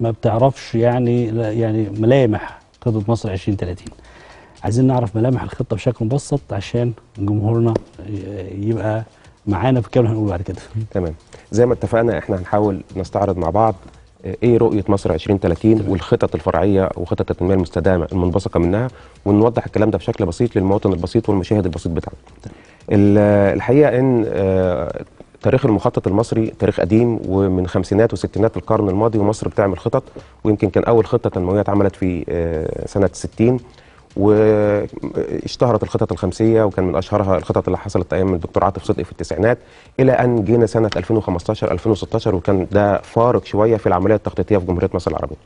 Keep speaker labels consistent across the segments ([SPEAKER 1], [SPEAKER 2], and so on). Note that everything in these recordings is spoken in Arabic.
[SPEAKER 1] ما بتعرفش يعني يعني ملامح خطه مصر 2030 عايزين نعرف ملامح الخطه بشكل مبسط عشان جمهورنا يبقى معانا في الكلام هنقوله بعد كده تمام زي ما اتفقنا احنا هنحاول نستعرض مع بعض آه، ايه رؤيه مصر 2030 تمام. والخطط الفرعيه وخطط التنميه المستدامه المنبثقه منها ونوضح الكلام ده بشكل بسيط للمواطن البسيط والمشاهد البسيط بتاعنا الحقيقه ان آه، تاريخ المخطط المصري تاريخ قديم ومن خمسينات وستينات القرن الماضي ومصر بتعمل خطط ويمكن كان اول خطه تنمويه اتعملت في آه، سنه 60 واشتهرت الخطط الخمسيه وكان من اشهرها الخطط اللي حصلت ايام الدكتور عاطف صدقي في التسعينات الى ان جينا سنه 2015 2016 وكان ده فارق شويه في العمليه التخطيطيه في جمهوريه مصر العربيه.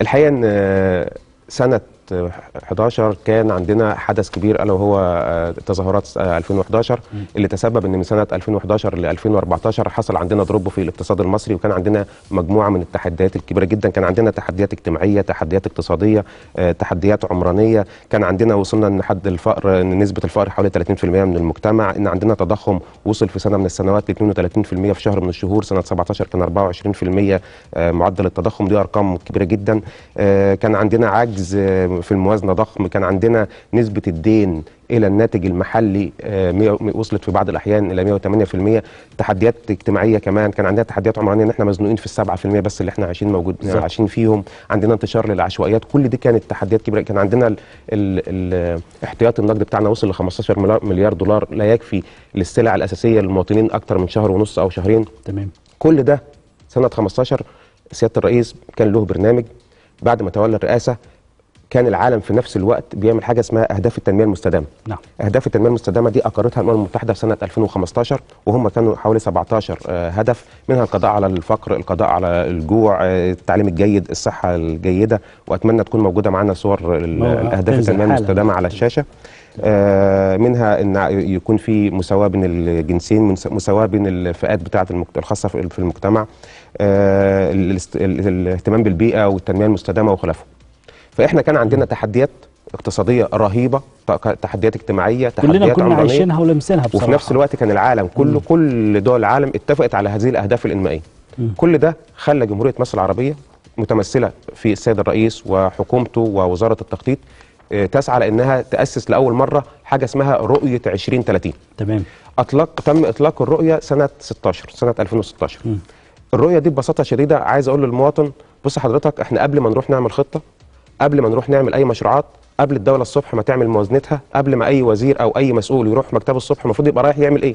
[SPEAKER 1] الحقيقه ان آه، سنه 11 كان عندنا حدث كبير الا وهو آه، تظاهرات 2011 آه، اللي تسبب ان من سنه 2011 ل 2014 حصل عندنا ضرب في الاقتصاد المصري وكان عندنا مجموعه من التحديات الكبيره جدا كان عندنا تحديات اجتماعيه تحديات اقتصاديه آه، تحديات عمرانيه كان عندنا وصلنا ان حد الفقر ان نسبه الفقر حوالي 30% من المجتمع ان عندنا تضخم وصل في سنه من السنوات ل 32% في شهر من الشهور سنه 17 كان 24% معدل التضخم دي ارقام كبيره جدا كان عندنا عجز في الموازنه ضخم كان عندنا نسبه الدين الى الناتج المحلي آه، وصلت في بعض الاحيان الى 108% تحديات اجتماعيه كمان كان عندنا تحديات عمرانيه ان احنا مزنوقين في السبعة في المية بس اللي احنا عايشين موجود عايشين فيهم عندنا انتشار للعشوائيات كل دي كانت تحديات كبيره كان عندنا ال النقد بتاعنا وصل ل 15 مليار دولار لا يكفي للسلع الاساسيه للمواطنين اكتر من شهر ونص او شهرين تمام كل ده سنه 15 سياده الرئيس كان له برنامج بعد ما تولى الرئاسه كان العالم في نفس الوقت بيعمل حاجه اسمها اهداف التنميه المستدامه. نعم. اهداف التنميه المستدامه دي اقرتها الامم المتحده في سنه 2015 وهم كانوا حوالي 17 آه، هدف منها القضاء على الفقر، القضاء على الجوع، آه، التعليم الجيد، الصحه الجيده واتمنى تكون موجوده معانا صور الاهداف التنميه المستدامه على الشاشه. آه، منها ان يكون في مساواه بين الجنسين مساواه بين الفئات بتاعه الخاصه في المجتمع الاهتمام بالبيئه والتنميه المستدامه وخلافه فاحنا كان عندنا تحديات اقتصاديه رهيبه تحديات اجتماعيه تحديات كلنا كنا عايشينها ولمسينها بصراحه وفي نفس الوقت كان العالم كله كل دول العالم اتفقت على هذه الاهداف الانمائيه مم. كل ده خلى جمهوريه مصر العربيه متمثله في السيد الرئيس وحكومته ووزاره التخطيط آه، تسعى لانها تاسس لاول مره حاجه اسمها رؤيه 2030 تمام اطلق تم اطلاق الرؤيه سنه 16 سنه 2016 مم. الرؤيه دي ببساطه شديده عايز اقول للمواطن بص حضرتك احنا قبل ما نروح نعمل خطه قبل ما نروح نعمل اي مشروعات قبل الدوله الصبح ما تعمل موازنتها قبل ما اي وزير او اي مسؤول يروح مكتبه الصبح المفروض يبقى رايح يعمل ايه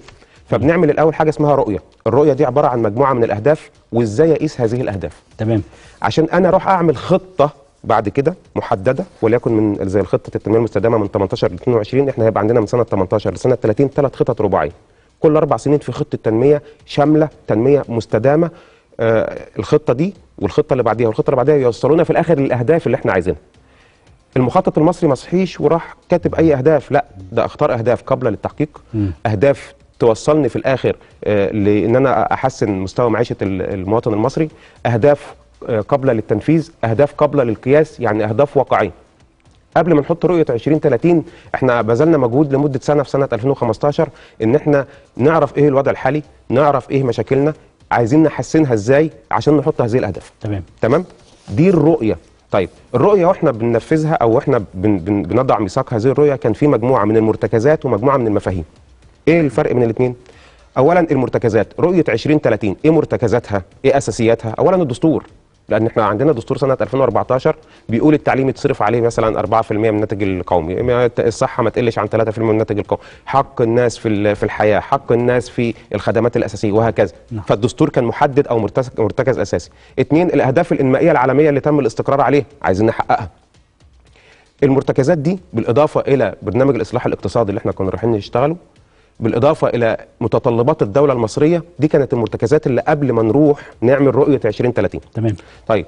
[SPEAKER 1] فبنعمل الاول حاجه اسمها رؤيه الرؤيه دي عباره عن مجموعه من الاهداف وازاي اقيس هذه الاهداف تمام عشان انا اروح اعمل خطه بعد كده محدده وليكن من زي الخطه التنميه المستدامه من 18 ل 22 احنا هيبقى عندنا من سنه 18 لسنه 30 ثلاث خطط رباعيه كل اربع سنين في خطه تنميه شامله تنميه مستدامه آه الخطه دي والخطه اللي بعديها والخطه اللي بعديها يوصلونا في الاخر للاهداف اللي احنا عايزينها المخطط المصري ما صحيش وراح كاتب اي اهداف لا ده اختار اهداف قابله للتحقيق م. اهداف توصلني في الاخر آه، لان انا احسن مستوى معيشه المواطن المصري اهداف آه، قابله للتنفيذ اهداف قابله للقياس يعني اهداف واقعيه قبل ما نحط رؤيه 2030 احنا بذلنا مجهود لمده سنه في سنه 2015 ان احنا نعرف ايه الوضع الحالي نعرف ايه مشاكلنا عايزين نحسنها ازاي عشان نحط هذه الاهداف تمام تمام دي الرؤيه طيب الرؤيه واحنا بننفذها او احنا بن بن بنضع ميثاق هذه الرؤيه كان في مجموعه من المرتكزات ومجموعه من المفاهيم ايه الفرق بين الاثنين اولا المرتكزات رؤيه 2030 ايه مرتكزاتها ايه اساسياتها اولا الدستور لان احنا عندنا دستور سنه 2014 بيقول التعليم يتصرف عليه مثلا 4% من الناتج القومي الصحه ما تقلش عن 3% من الناتج القومي حق الناس في في الحياه حق الناس في الخدمات الاساسيه وهكذا نعم. فالدستور كان محدد او مرتكز اساسي اثنين الاهداف الانمائيه العالميه اللي تم الاستقرار عليها عايزين نحققها المرتكزات دي بالاضافه الى برنامج الاصلاح الاقتصادي اللي احنا كنا رايحين نشتغله بالاضافه الى متطلبات الدوله المصريه دي كانت المرتكزات اللي قبل ما نروح نعمل رؤيه 2030 تمام طيب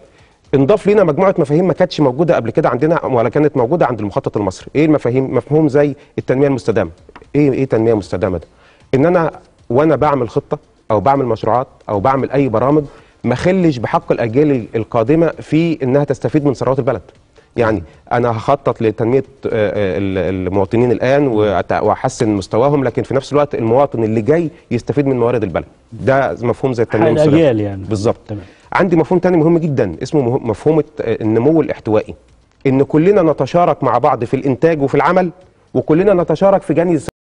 [SPEAKER 1] انضاف لنا مجموعه مفاهيم ما كانتش موجوده قبل كده عندنا ولا كانت موجوده عند المخطط المصري ايه المفاهيم مفهوم زي التنميه المستدامه ايه ايه تنميه مستدامه ده ان انا وانا بعمل خطه او بعمل مشروعات او بعمل اي برامج ما خلش بحق الاجيال القادمه في انها تستفيد من ثروات البلد يعني انا هخطط لتنميه آه، آه، المواطنين الان واحسن مستواهم لكن في نفس الوقت المواطن اللي جاي يستفيد من موارد البلد ده مفهوم زي التنميه المستدامه يعني بالظبط عندي مفهوم تاني مهم جدا اسمه مفهوم النمو الاحتوائي ان كلنا نتشارك مع بعض في الانتاج وفي العمل وكلنا نتشارك في جني